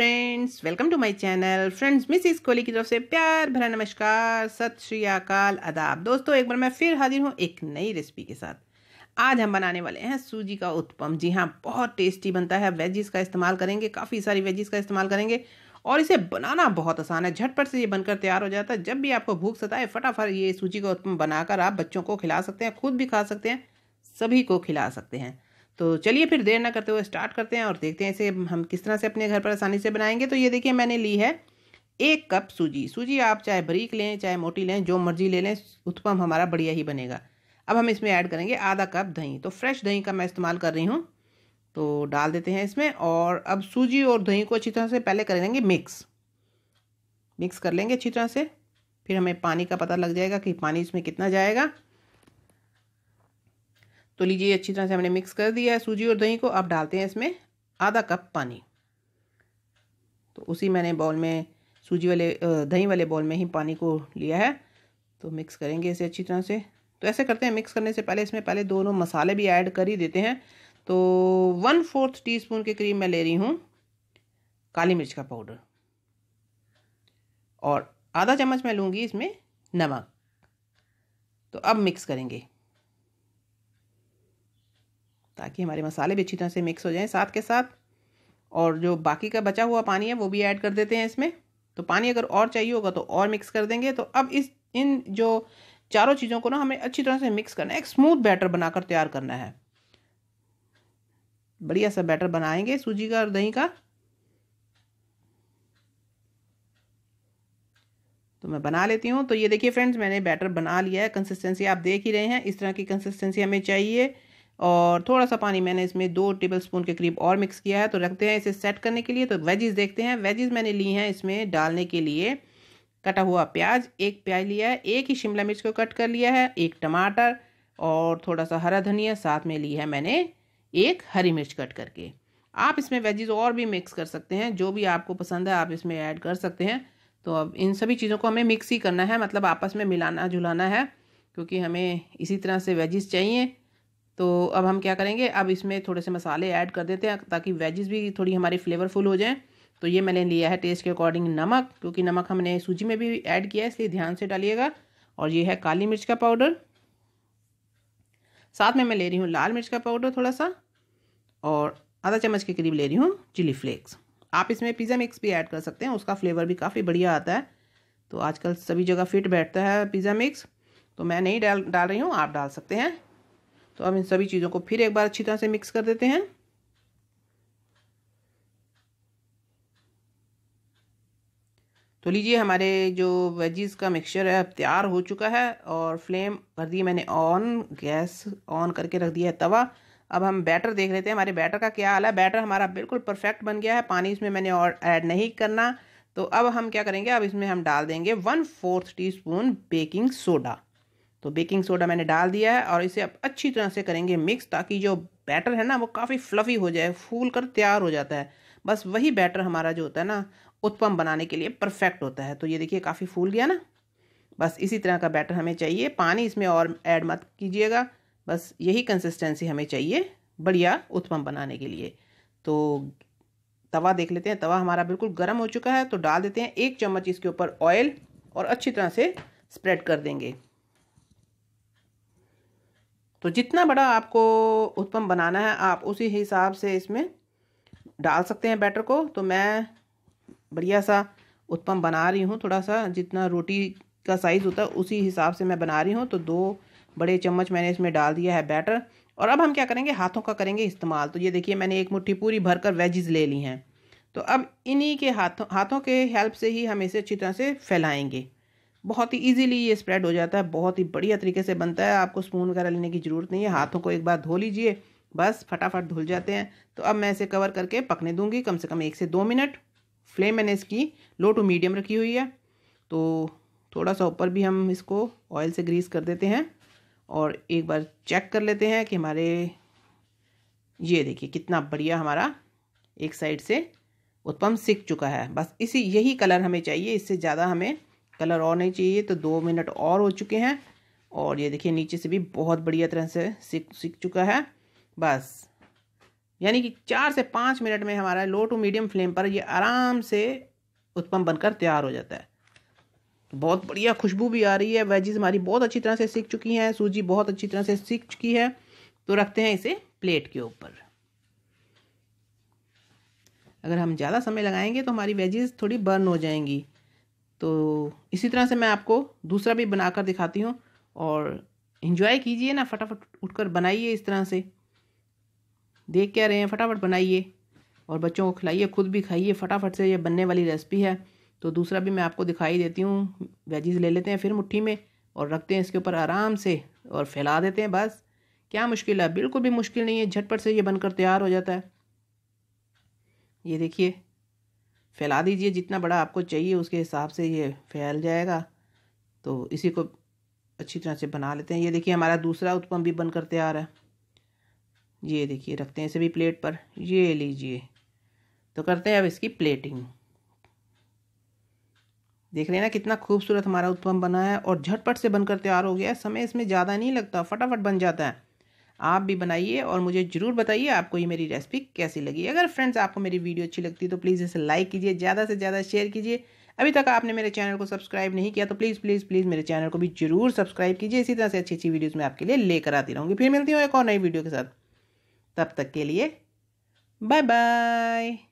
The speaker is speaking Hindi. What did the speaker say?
friends welcome to my channel friends Mrs Kohli की तरफ से प्यार भरा नमस्कार सत श्री अकाल आदाब दोस्तों एक बार मैं फिर हाजिर हूँ एक नई रेसिपी के साथ आज हम बनाने वाले हैं सूजी का उत्पम जी हाँ बहुत टेस्टी बनता है वेजिस का इस्तेमाल करेंगे काफ़ी सारी वेजिस का इस्तेमाल करेंगे और इसे बनाना बहुत आसान है झटपट से ये बनकर तैयार हो जाता है जब भी आपको भूख सताए फटाफट ये सूजी का उत्पम बनाकर आप बच्चों को खिला सकते हैं खुद भी खा सकते हैं सभी को खिला सकते हैं तो चलिए फिर देर ना करते हुए स्टार्ट करते हैं और देखते हैं इसे हम किस तरह से अपने घर पर आसानी से बनाएंगे तो ये देखिए मैंने ली है एक कप सूजी सूजी आप चाहे बरीक लें चाहे मोटी लें जो मर्जी ले लें उत्पम हमारा बढ़िया ही बनेगा अब हम इसमें ऐड करेंगे आधा कप दही तो फ्रेश दही का मैं इस्तेमाल कर रही हूँ तो डाल देते हैं इसमें और अब सूजी और दही को अच्छी तरह से पहले कर लेंगे मिक्स मिक्स कर लेंगे अच्छी तरह से फिर हमें पानी का पता लग जाएगा कि पानी इसमें कितना जाएगा तो लीजिए अच्छी तरह से हमने मिक्स कर दिया है सूजी और दही को अब डालते हैं इसमें आधा कप पानी तो उसी मैंने बॉल में सूजी वाले दही वाले बॉल में ही पानी को लिया है तो मिक्स करेंगे इसे अच्छी तरह से तो ऐसे करते हैं मिक्स करने से पहले इसमें पहले दोनों मसाले भी ऐड कर ही देते हैं तो वन फोर्थ टी स्पून के करीब मैं ले रही हूँ काली मिर्च का पाउडर और आधा चम्मच मैं लूँगी इसमें नमक तो अब मिक्स करेंगे ताकि हमारे मसाले भी अच्छी तरह से मिक्स हो जाएं साथ के साथ और जो बाकी का बचा हुआ पानी है वो भी ऐड कर देते हैं इसमें तो पानी अगर और चाहिए होगा तो और मिक्स कर देंगे तो अब इस इन जो चारों चीज़ों को ना हमें अच्छी तरह से मिक्स करना है एक स्मूथ बैटर बनाकर तैयार करना है बढ़िया सा बैटर बनाएंगे सूजी का और दही का तो मैं बना लेती हूँ तो ये देखिए फ्रेंड्स मैंने बैटर बना लिया है कंसिस्टेंसी आप देख ही रहे हैं इस तरह की कंसिस्टेंसी हमें चाहिए और थोड़ा सा पानी मैंने इसमें दो टेबल स्पून के करीब और मिक्स किया है तो रखते हैं इसे सेट करने के लिए तो वेजेस देखते हैं वेजेस मैंने ली हैं इसमें डालने के लिए कटा हुआ प्याज एक प्याज लिया है एक ही शिमला मिर्च को कट कर लिया है एक टमाटर और थोड़ा सा हरा धनिया साथ में ली है मैंने एक हरी मिर्च कट करके आप इसमें वेजेज और भी मिक्स कर सकते हैं जो भी आपको पसंद है आप इसमें ऐड कर सकते हैं तो अब इन सभी चीज़ों को हमें मिक्स ही करना है मतलब आपस में मिलाना जुलाना है क्योंकि हमें इसी तरह से वेजेस चाहिए तो अब हम क्या करेंगे अब इसमें थोड़े से मसाले ऐड कर देते हैं ताकि वेजेस भी थोड़ी हमारी फ्लेवरफुल हो जाएं तो ये मैंने लिया है टेस्ट के अकॉर्डिंग नमक क्योंकि नमक हमने सूजी में भी ऐड किया है इसलिए ध्यान से डालिएगा और ये है काली मिर्च का पाउडर साथ में मैं ले रही हूँ लाल मिर्च का पाउडर थोड़ा सा और आधा चम्मच के करीब ले रही हूँ चिली फ्लेक्स आप इसमें पिज़्ज़ा मिक्स भी ऐड कर सकते हैं उसका फ्लेवर भी काफ़ी बढ़िया आता है तो आजकल सभी जगह फिट बैठता है पिज़्ज़ा मिक्स तो मैं नहीं डाल डाल रही हूँ आप डाल सकते हैं तो अब इन सभी चीज़ों को फिर एक बार अच्छी तरह से मिक्स कर देते हैं तो लीजिए हमारे जो वेजीज़ का मिक्सचर है अब तैयार हो चुका है और फ्लेम कर दी मैंने ऑन गैस ऑन करके रख दिया है तवा अब हम बैटर देख लेते हैं हमारे बैटर का क्या हाल है बैटर हमारा बिल्कुल परफेक्ट बन गया है पानी इसमें मैंने और ऐड नहीं करना तो अब हम क्या करेंगे अब इसमें हम डाल देंगे one fourth tea baking soda तो बेकिंग सोडा मैंने डाल दिया है और इसे अब अच्छी तरह से करेंगे मिक्स ताकि जो बैटर है ना वो काफ़ी फ्लफ़ी हो जाए फूल कर तैयार हो जाता है बस वही बैटर हमारा जो होता है ना उत्पम बनाने के लिए परफेक्ट होता है तो ये देखिए काफ़ी फूल गया ना बस इसी तरह का बैटर हमें चाहिए पानी इसमें और ऐड मत कीजिएगा बस यही कंसिस्टेंसी हमें चाहिए बढ़िया उत्पम बनाने के लिए तो तवा देख लेते हैं तवा हमारा बिल्कुल गर्म हो चुका है तो डाल देते हैं एक चम्मच इसके ऊपर ऑयल और अच्छी तरह से स्प्रेड कर देंगे तो जितना बड़ा आपको उत्पम बनाना है आप उसी हिसाब से इसमें डाल सकते हैं बैटर को तो मैं बढ़िया सा उत्पम बना रही हूँ थोड़ा सा जितना रोटी का साइज़ होता है उसी हिसाब से मैं बना रही हूँ तो दो बड़े चम्मच मैंने इसमें डाल दिया है बैटर और अब हम क्या करेंगे हाथों का करेंगे इस्तेमाल तो ये देखिए मैंने एक मुट्ठी पूरी भरकर वेजेस ले ली हैं तो अब इन्हीं के हाथों हाथों के हेल्प से ही हम इसे अच्छी तरह से फैलाएंगे बहुत ही इजीली ये स्प्रेड हो जाता है बहुत ही बढ़िया तरीके से बनता है आपको स्पून वगैरह लेने की ज़रूरत नहीं है हाथों को एक बार धो लीजिए बस फटाफट धुल जाते हैं तो अब मैं इसे कवर करके पकने दूंगी कम से कम एक से दो मिनट फ्लेम मैंने इसकी लो टू मीडियम रखी हुई है तो थोड़ा सा ऊपर भी हम इसको ऑयल से ग्रीस कर देते हैं और एक बार चेक कर लेते हैं कि हमारे ये देखिए कितना बढ़िया हमारा एक साइड से उत्पम सीख चुका है बस इसी यही कलर हमें चाहिए इससे ज़्यादा हमें कलर और नहीं चाहिए तो दो मिनट और हो चुके हैं और ये देखिए नीचे से भी बहुत बढ़िया तरह से सीख सीख चुका है बस यानी कि चार से पाँच मिनट में हमारा लो टू मीडियम फ्लेम पर ये आराम से उत्पम बनकर तैयार हो जाता है बहुत बढ़िया खुशबू भी आ रही है वेजिज हमारी बहुत अच्छी तरह से सीख चुकी हैं सूजी बहुत अच्छी तरह से सीख चुकी है तो रखते हैं इसे प्लेट के ऊपर अगर हम ज़्यादा समय लगाएंगे तो हमारी वेजिज थोड़ी बर्न हो जाएंगी तो इसी तरह से मैं आपको दूसरा भी बना कर दिखाती हूँ और इन्जॉय कीजिए ना फटाफट उठकर बनाइए इस तरह से देख क्या रहे हैं फटाफट बनाइए और बच्चों को खिलाइए खुद भी खाइए फटाफट से ये बनने वाली रेसिपी है तो दूसरा भी मैं आपको दिखाई देती हूँ वेजीज ले लेते हैं फिर मुट्ठी में और रखते हैं इसके ऊपर आराम से और फैला देते हैं बस क्या मुश्किल है बिल्कुल भी मुश्किल नहीं है झटपट से ये बनकर तैयार हो जाता है ये देखिए फैला दीजिए जितना बड़ा आपको चाहिए उसके हिसाब से ये फैल जाएगा तो इसी को अच्छी तरह से बना लेते हैं ये देखिए हमारा दूसरा उत्पम भी बनकर तैयार है ये देखिए रखते हैं इसे भी प्लेट पर ये लीजिए तो करते हैं अब इसकी प्लेटिंग देख रहे हैं ना कितना खूबसूरत हमारा उत्पम बना है और झटपट से बनकर तैयार हो गया है समय इसमें ज़्यादा नहीं लगता फटाफट बन जाता है आप भी बनाइए और मुझे ज़रूर बताइए आपको ये मेरी रेसिपी कैसी लगी अगर फ्रेंड्स आपको मेरी वीडियो अच्छी लगती है तो प्लीज़ इसे लाइक कीजिए ज़्यादा से ज़्यादा शेयर कीजिए अभी तक आपने मेरे चैनल को सब्सक्राइब नहीं किया तो प्लीज़ प्लीज़ प्लीज़ मेरे चैनल को भी जरूर सब्सक्राइब कीजिए इसी तरह से अच्छी अच्छी वीडियोज़ मैं आपके लिए लेकर आती रहूँगी फिर मिलती हूँ एक और नई वीडियो के साथ तब तक के लिए बाय बाय